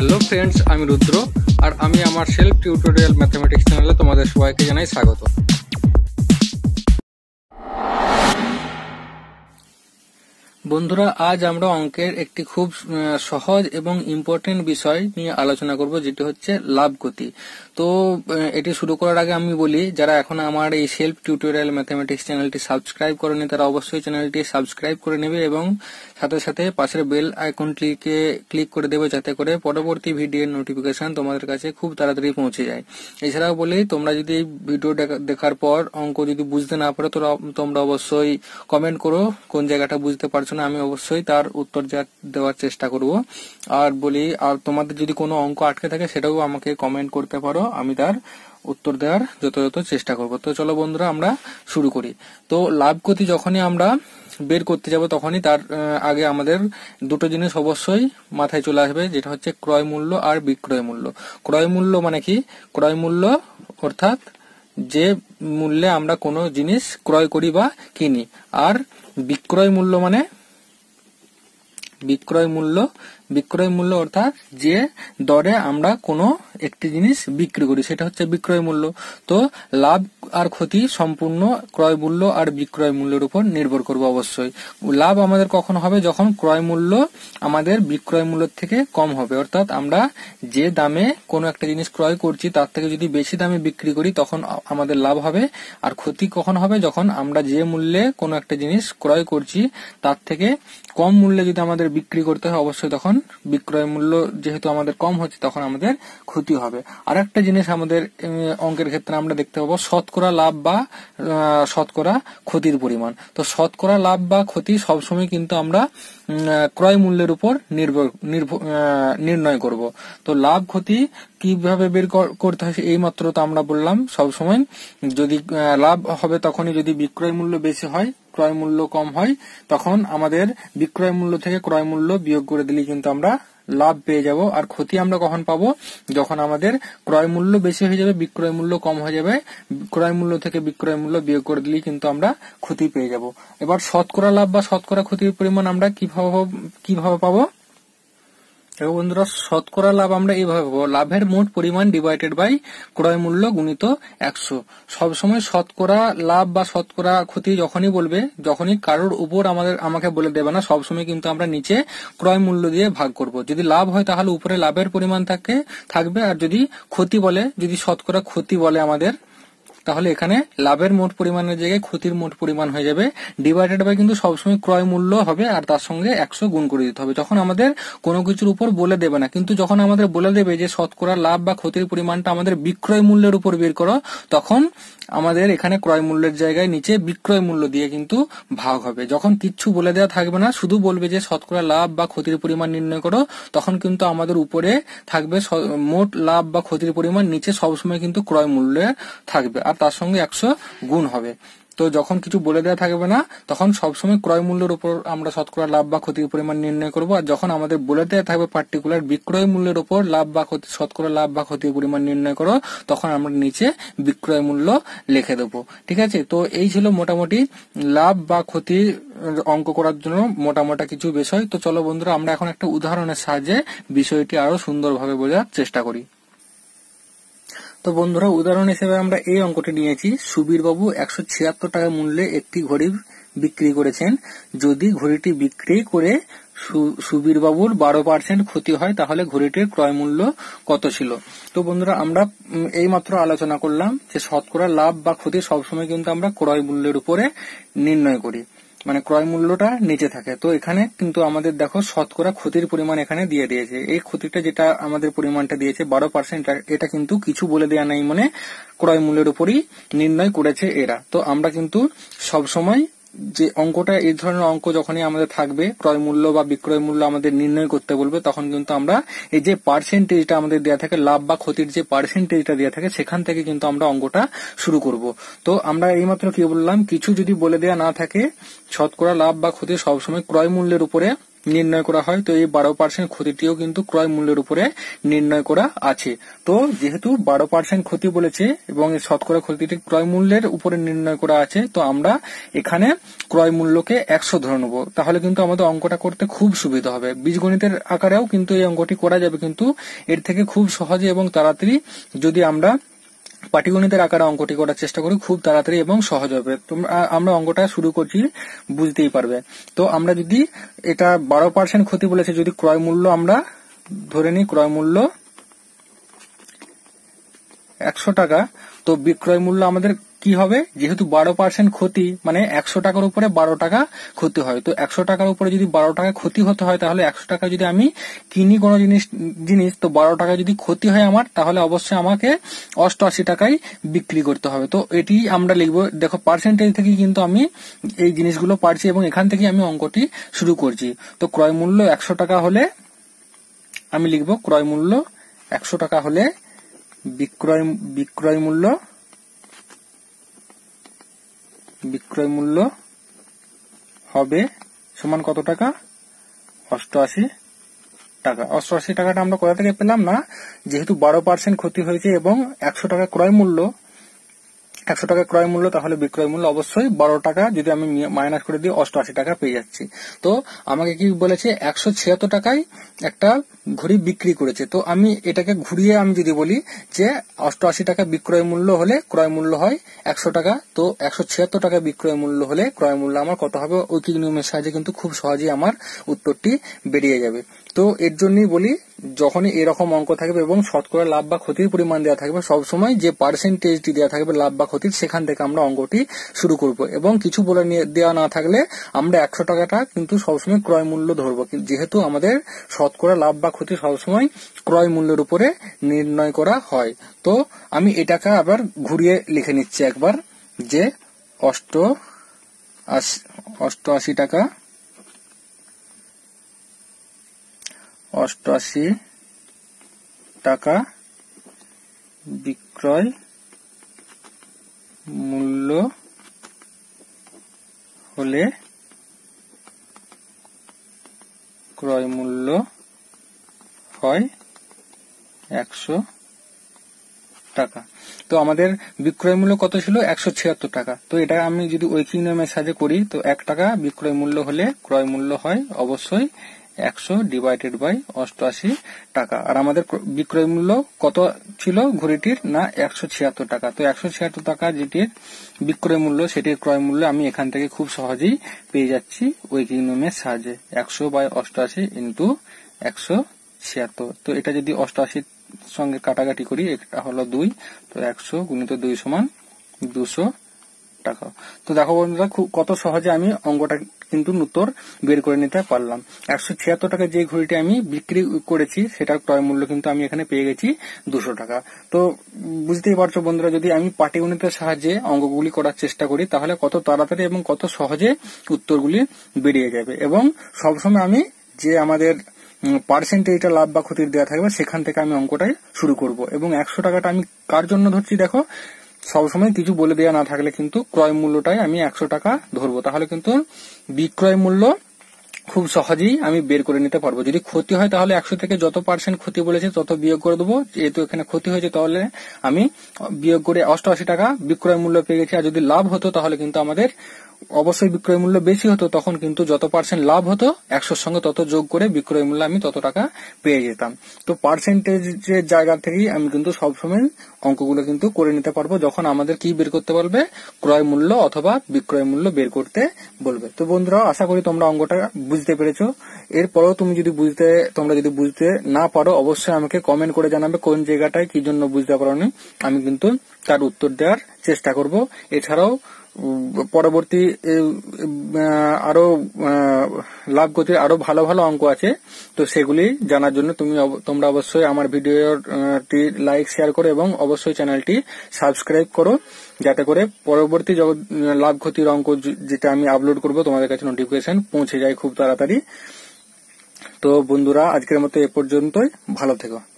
hello friends আমি রুদ্র আর আমি আমার সেলফ টিউটোরিয়াল ম্যাথামেটিক্স চ্যানেলে তোমাদের সবাইকে জানাই স্বাগত বন্ধুরা আজ আমরা অঙ্কের একটি খুব সহজ এবং ইম্পর্টেন্ট বিষয় নিয়ে আলোচনা করব যেটি হচ্ছে লাভ গতি তো এটি শুরু করার আগে আমি বলি যারা এখন আমার এই সেলফ টিউটোরিয়াল ম্যাথামেটিক্স চ্যানেলটি সাবস্ক্রাইব করেনি তারা অবশ্যই চ্যানেলটি সাবস্ক্রাইব করে নেবে এবং সাথে সাথে পাশের বেল আইকনটিকে ক্লিক করে দেবে যাতে করে পরবর্তী ভিডিওর নোটিফিকেশন তোমাদের কাছে খুব তাড়াতাড়ি পৌঁছে যায় এছাড়াও বলি তোমরা যদি এই ভিডিও দেখার পর অঙ্ক যদি বুঝতে না পারো তোমরা অবশ্যই কমেন্ট করো কোন জায়গাটা বুঝতে পারছো না আমি অবশ্যই তার উত্তর দেওয়ার চেষ্টা করব আর বলি আর তোমাদের যদি কোনো অঙ্ক আটকে থাকে সেটাও আমাকে কমেন্ট করতে পারো আমি তার উত্তর দেওয়ার যথাযথ চেষ্টা করব তো চলো বন্ধুরা আমরা শুরু করি তো লাভ ক্ষতি যখনই আমরা বের করতে যাব তখনই তার আগে আমাদের দুটো জিনিস অবশ্যই মাথায় চলে আসবে যেটা হচ্ছে ক্রয় মূল্য আর বিক্রয় মূল্য ক্রয় মূল্য মানে কি ক্রয় মূল্য অর্থাৎ যে মূল্যে আমরা কোনো জিনিস ক্রয় করি বা কিনি আর বিক্রয় মূল্য মানে বিক্রয় মূল্য বিক্রয় মূল্য অর্থাৎ যে দরে আমরা কোনো একটি জিনিস বিক্রি করি সেটা হচ্ছে বিক্রয় মূল্য তো লাভ আর ক্ষতি সম্পূর্ণ ক্রয় মূল্য আর বিক্রয় মূল্যের উপর নির্ভর করবো অবশ্যই লাভ আমাদের কখন হবে যখন ক্রয় মূল্য আমাদের বিক্রয় মূল্য থেকে কম হবে অর্থাৎ আমরা যে দামে কোনো একটা জিনিস ক্রয় করছি তার থেকে যদি বেশি দামে বিক্রি করি তখন আমাদের লাভ হবে আর ক্ষতি কখন হবে যখন আমরা যে মূল্যে কোনো একটা জিনিস ক্রয় করছি তার থেকে কম মূল্যে যদি আমাদের বিক্রি করতে হয় অবশ্যই তখন বিক্রয় মূল্য যেহেতু আমাদের কম হচ্ছে তখন আমাদের ক্ষতি হবে আর একটা জিনিস আমাদের অঙ্কের ক্ষেত্রে আমরা দেখতে পাবো শতকরা লাভ বা শতকরা ক্ষতির পরিমাণ তো শতকরা লাভ বা ক্ষতি সবসময় কিন্তু আমরা ক্রয় মূল্যের উপর নির্ভর নির্ণয় করব তো লাভ ক্ষতি কিভাবে বের করতে হয় এই মাত্র তো আমরা বললাম সবসময় যদি লাভ হবে তখনই যদি বিক্রয় মূল্য বেশি হয় ক্রয় মূল্য কম হয় তখন আমাদের বিক্রয় মূল্য থেকে ক্রয় মূল্য বিয়োগ করে দিলে কিন্তু আমরা লাভ পেয়ে যাব আর ক্ষতি আমরা কখন পাবো যখন আমাদের ক্রয় মূল্য বেশি হয়ে যাবে বিক্রয় মূল্য কম হয়ে যাবে ক্রয় মূল্য থেকে বিক্রয় মূল্য বিয়োগ করে দিলেই কিন্তু আমরা ক্ষতি পেয়ে যাব এবার শতকরা লাভ বা শতকরা ক্ষতির পরিমাণ আমরা কিভাবে কিভাবে পাবো এবং বন্ধুরা শতকরা লাভ আমরা এইভাবে পাবো লাভের মোট পরিমাণ ডিভাইডেড বাই ক্রয় মূল্য গুণিত একশো সবসময় শতকরা লাভ বা শতকরা ক্ষতি যখনই বলবে যখনই কারোর উপর আমাদের আমাকে বলে দেবে না সবসময় কিন্তু আমরা নিচে ক্রয় মূল্য দিয়ে ভাগ করব যদি লাভ হয় তাহলে উপরে লাভের পরিমাণ থাকে থাকবে আর যদি ক্ষতি বলে যদি শতকরা ক্ষতি বলে আমাদের তাহলে এখানে লাভের মোট পরিমাণের জায়গায় ক্ষতির মোট পরিমাণ হয়ে যাবে ডিভাইডেড বাই কিন্তু সবসময় ক্রয় মূল্য হবে আর তার সঙ্গে একশো গুণ করে দিতে হবে যখন আমাদের কোনো কিছুর উপর বলে দেবে না কিন্তু যখন আমাদের বলে দেবে যে শতকরা লাভ বা ক্ষতির পরিমাণটা আমাদের বিক্রয় মূল্যের উপর বের করো তখন আমাদের এখানে ক্রয় মূল্যের জায়গায় নিচে বিক্রয় মূল্য দিয়ে কিন্তু ভাগ হবে যখন কিচ্ছু বলে দেওয়া থাকবে না শুধু বলবে যে শতকরা লাভ বা ক্ষতির পরিমাণ নির্ণয় করো তখন কিন্তু আমাদের উপরে থাকবে মোট লাভ বা ক্ষতির পরিমাণ নিচে সবসময় কিন্তু ক্রয় মূল্যে থাকবে আর তার সঙ্গে একশো গুণ হবে তো যখন কিছু বলে দেওয়া থাকবে না তখন সবসময় ক্রয় মূল্যের উপর আমরা শতকরা লাভ বা ক্ষতির পরিমাণ নির্ণয় করব আর যখন আমাদের বলে দেওয়া থাকবে পার্টিকুলার বিক্রয় মূল্যের উপর লাভ বা ক্ষতি শতকরা লাভ বা ক্ষতির পরিমাণ নির্ণয় করো তখন আমরা নিচে বিক্রয় মূল্য লিখে দেবো ঠিক আছে তো এই ছিল মোটামুটি লাভ বা ক্ষতি অঙ্ক করার জন্য মোটামোটা কিছু বিষয় তো চলো বন্ধুরা আমরা এখন একটা উদাহরণের সাহায্যে বিষয়টি আরো সুন্দরভাবে বোঝার চেষ্টা করি তো বন্ধুরা উদাহরণ হিসেবে আমরা এই অঙ্কটি নিয়েছি সুবীরবাবু একশো ছিয়াত্তর টাকা মূল্যে একটি ঘড়ি বিক্রি করেছেন যদি ঘড়িটি বিক্রি করে সুবীর বাবুর বারো পার্সেন্ট ক্ষতি হয় তাহলে ঘড়িটির ক্রয় মূল্য কত ছিল তো বন্ধুরা আমরা এই মাত্র আলোচনা করলাম যে শতকরা লাভ বা ক্ষতি সবসময় কিন্তু আমরা ক্রয় মূল্যের উপরে নির্ণয় করি মানে ক্রয় মূল্যটা নিচে থাকে তো এখানে কিন্তু আমাদের দেখো শতকরা ক্ষতির পরিমাণ এখানে দিয়ে দিয়েছে এই ক্ষতিটা যেটা আমাদের পরিমাণটা দিয়েছে বারো পার্সেন্ট এটা কিন্তু কিছু বলে দেওয়া নাই মানে ক্রয় মূল্যের উপরই নির্ণয় করেছে এরা তো আমরা কিন্তু সবসময় যে অঙ্কটা এই ধরনের অঙ্ক যখনই আমাদের থাকবে ক্রয় মূল্য বা বিক্রয় মূল্য আমাদের নির্ণয় করতে বলবে তখন কিন্তু আমরা এই যে পার্সেন্টেজটা আমাদের দেওয়া থাকে লাভ বা ক্ষতির যে পার্সেন্টেজটা দেওয়া থাকে সেখান থেকে কিন্তু আমরা অঙ্কটা শুরু করব তো আমরা এইমাত্র কি বললাম কিছু যদি বলে দেওয়া না থাকে শতকরা লাভ বা ক্ষতি সবসময় ক্রয় মূল্যের উপরে নির্ণয় করা হয় তো এই বারো পার্সেন্ট ক্ষতিটিও কিন্তু ক্রয় মূল্যের উপরে নির্ণয় করা আছে তো যেহেতু বারো পার্সেন্ট ক্ষতি বলেছে এবং এই শতকরা ক্ষতিটি ক্রয় মূল্যের উপরে নির্ণয় করা আছে তো আমরা এখানে ক্রয় মূল্যকে একশো ধরে নেব তাহলে কিন্তু আমাদের অঙ্কটা করতে খুব সুবিধা হবে বীজগণিতের আকারেও কিন্তু এই অঙ্কটি করা যাবে কিন্তু এর থেকে খুব সহজে এবং তাড়াতাড়ি যদি আমরা পাটিগণিতের আকারে অঙ্কটি করার চেষ্টা করি খুব তাড়াতাড়ি এবং সহজ হবে আমরা অঙ্কটা শুরু করছি বুঝতেই পারবে তো আমরা যদি এটা বারো পার্সেন্ট ক্ষতি বলেছে যদি ক্রয় মূল্য আমরা ধরে নিই ক্রয় মূল্য একশো টাকা তো বিক্রয় মূল্য আমাদের কি হবে যেহেতু বারো পার্সেন্ট ক্ষতি মানে একশো টাকার উপরে বারো টাকা ক্ষতি হয় তো একশো টাকার উপরে যদি বারো টাকা ক্ষতি হতে হয় তাহলে একশো টাকা যদি আমি কিনি কোনো জিনিস জিনিস তো বারো টাকা যদি ক্ষতি হয় আমার তাহলে অবশ্যই আমাকে অষ্টআশি টাকায় বিক্রি করতে হবে তো এটি আমরা লিখব দেখো পার্সেন্টেজ থেকে কিন্তু আমি এই জিনিসগুলো পারছি এবং এখান থেকে আমি অঙ্কটি শুরু করছি তো ক্রয় মূল্য একশো টাকা হলে আমি লিখব ক্রয় মূল্য একশো টাকা হলে বিক্রয় বিক্রয় মূল্য বিক্রয় মূল্য হবে সমান কত টাকা অষ্টআশি টাকা অষ্টআশি টাকাটা আমরা কোথা থেকে পেলাম না যেহেতু বারো পার্সেন্ট ক্ষতি হয়েছে এবং একশো টাকা ক্রয় মূল্য একশো টাকা ক্রয় মূল্য তাহলে বিক্রয় মূল্য অবশ্যই বারো টাকা যদি আমি মাইনাস করে দিই অষ্টআশি টাকা পেয়ে যাচ্ছি তো আমাকে কি বলেছে একশো ছিয়াত্তর টাকায় একটা ঘড়ি বিক্রি করেছে তো আমি এটাকে ঘুরিয়ে আমি যদি বলি যে অষ্টআশি টাকা বিক্রয় মূল্য হলে ক্রয় মূল্য হয় একশো টাকা তো একশো ছিয়াত্তর টাকা বিক্রয় মূল্য হলে ক্রয় মূল্য আমার কত হবে ঐকিক নিয়মের সাহায্যে কিন্তু খুব সহজেই আমার উত্তরটি বেরিয়ে যাবে তো এর জন্যই বলি যখনই এরকম অঙ্ক থাকবে এবং শতকরা লাভ বা ক্ষতির পরিমাণ দেওয়া থাকবে সবসময় যে পার্সেন্টেজটি দেওয়া থাকবে লাভ বা ক্ষতির সেখান থেকে আমরা অঙ্কটি শুরু করব এবং কিছু বলে দেওয়া না থাকলে আমরা একশো টাকাটা কিন্তু সবসময় ক্রয় মূল্য ধরবো যেহেতু আমাদের শতকরা লাভ বা ক্ষতি সবসময় ক্রয় মূল্যের উপরে নির্ণয় করা হয় তো আমি এটাকে আবার ঘুরিয়ে লিখে নিচ্ছি একবার যে অষ্ট অষ্টআশি টাকা অষ্টআশি টাকা বিক্রয় মূল্য হলে ক্রয় মূল্য হয় একশো টাকা তো আমাদের বিক্রয় মূল্য কত ছিল একশো ছিয়াত্তর টাকা তো এটা আমি যদি ঐকিক নামের সাহায্যে করি তো এক টাকা বিক্রয় মূল্য হলে ক্রয় মূল্য হয় অবশ্যই একশো ডিভাইডেড বাই অষ্টআশি টাকা আর আমাদের বিক্রয় মূল্য কত ছিল ঘড়িটির না একশো ছিয়াত্তর টাকা তো একশো ছিয়াত্তর টাকা যেটির বিক্রয় মূল্য সেটির ক্রয় মূল্য আমি এখান থেকে খুব সহজেই পেয়ে যাচ্ছি ওই নিয়মের সাহায্যে একশো বাই অষ্টআশি ইন্টু একশো ছিয়াত্তর তো এটা যদি অষ্টআশির সঙ্গে কাটাকাটি করি এটা হলো দুই তো একশো গুণিত দুই সমান দুশো টাকা তো দেখো বন্ধুরা খুব কত সহজে আমি অঙ্কটা কিন্তু উত্তর বের করে নিতে পারলাম একশো ছিয়াত্তর টাকা যে ঘড়িটি আমি বিক্রি করেছি সেটার ক্রয় মূল্য কিন্তু আমি এখানে পেয়ে গেছি দুশো টাকা তো বুঝতেই পারছো বন্ধুরা যদি আমি গণিতের সাহায্যে অঙ্কগুলি করার চেষ্টা করি তাহলে কত তাড়াতাড়ি এবং কত সহজে উত্তরগুলি বেরিয়ে যাবে এবং সবসময় আমি যে আমাদের পার্সেন্টেজটা লাভ বা ক্ষতির দেওয়া থাকবে সেখান থেকে আমি অঙ্কটাই শুরু করব এবং একশো টাকাটা আমি কার জন্য ধরছি দেখো সবসময় কিছু বলে দেওয়া না থাকলে কিন্তু ক্রয় মূল্যটাই আমি একশো টাকা ধরবো তাহলে কিন্তু বিক্রয় মূল্য খুব সহজেই আমি বের করে নিতে পারবো যদি ক্ষতি হয় তাহলে একশো থেকে যত পার্সেন্ট ক্ষতি বলেছে তত বিয়োগ করে দেবো যেহেতু এখানে ক্ষতি হয়েছে তাহলে আমি বিয়োগ করে অষ্টআশি টাকা বিক্রয় মূল্য পেয়ে গেছি আর যদি লাভ হতো তাহলে কিন্তু আমাদের অবশ্যই বিক্রয় মূল্য বেশি হতো তখন কিন্তু যত পার্সেন্ট লাভ হতো একশোর সঙ্গে তত যোগ করে বিক্রয় মূল্য আমি তত টাকা পেয়ে যেতাম তো পার্সেন্টেজের জায়গা থেকেই আমি কিন্তু সবসময় অঙ্কগুলো কিন্তু করে নিতে পারবো যখন আমাদের কি বের করতে বলবে ক্রয় মূল্য অথবা বিক্রয় মূল্য বের করতে বলবে তো বন্ধুরা আশা করি তোমরা অঙ্কটা বুঝতে পেরেছো এরপরও তুমি যদি বুঝতে তোমরা যদি বুঝতে না পারো অবশ্যই আমাকে কমেন্ট করে জানাবে কোন জায়গাটায় কি জন্য বুঝতে পারো আমি কিন্তু তার উত্তর দেওয়ার চেষ্টা করব এছাড়াও পরবর্তী আরো লাভ গতির আরো ভালো ভালো অঙ্ক আছে তো সেগুলি জানার জন্য তুমি তোমরা অবশ্যই আমার ভিডিওটি লাইক শেয়ার করো এবং অবশ্যই চ্যানেলটি সাবস্ক্রাইব করো যাতে করে পরবর্তী লাভ ক্ষতির অঙ্ক যেটা আমি আপলোড করব তোমাদের কাছে নোটিফিকেশন পৌঁছে যায় খুব তাড়াতাড়ি তো বন্ধুরা আজকের মতো এ পর্যন্তই ভালো থেকো